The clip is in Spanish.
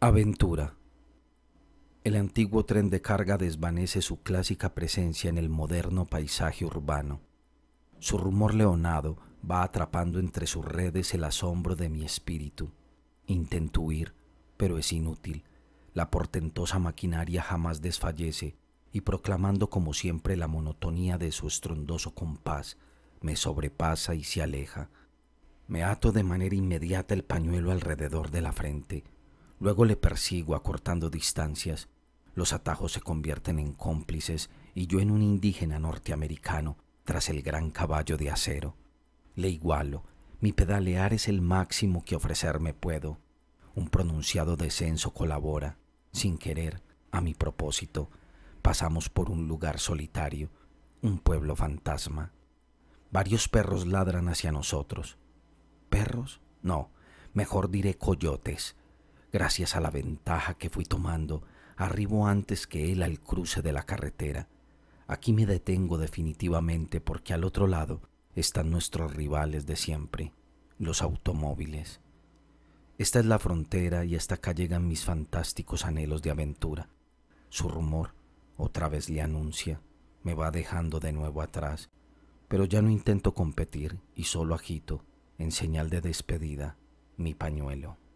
Aventura. El antiguo tren de carga desvanece su clásica presencia en el moderno paisaje urbano. Su rumor leonado va atrapando entre sus redes el asombro de mi espíritu. Intento huir, pero es inútil. La portentosa maquinaria jamás desfallece y proclamando como siempre la monotonía de su estrondoso compás, me sobrepasa y se aleja. Me ato de manera inmediata el pañuelo alrededor de la frente Luego le persigo acortando distancias. Los atajos se convierten en cómplices y yo en un indígena norteamericano tras el gran caballo de acero. Le igualo, mi pedalear es el máximo que ofrecerme puedo. Un pronunciado descenso colabora, sin querer, a mi propósito. Pasamos por un lugar solitario, un pueblo fantasma. Varios perros ladran hacia nosotros. ¿Perros? No, mejor diré coyotes Gracias a la ventaja que fui tomando, arribo antes que él al cruce de la carretera. Aquí me detengo definitivamente porque al otro lado están nuestros rivales de siempre, los automóviles. Esta es la frontera y hasta acá llegan mis fantásticos anhelos de aventura. Su rumor otra vez le anuncia, me va dejando de nuevo atrás, pero ya no intento competir y solo agito, en señal de despedida, mi pañuelo.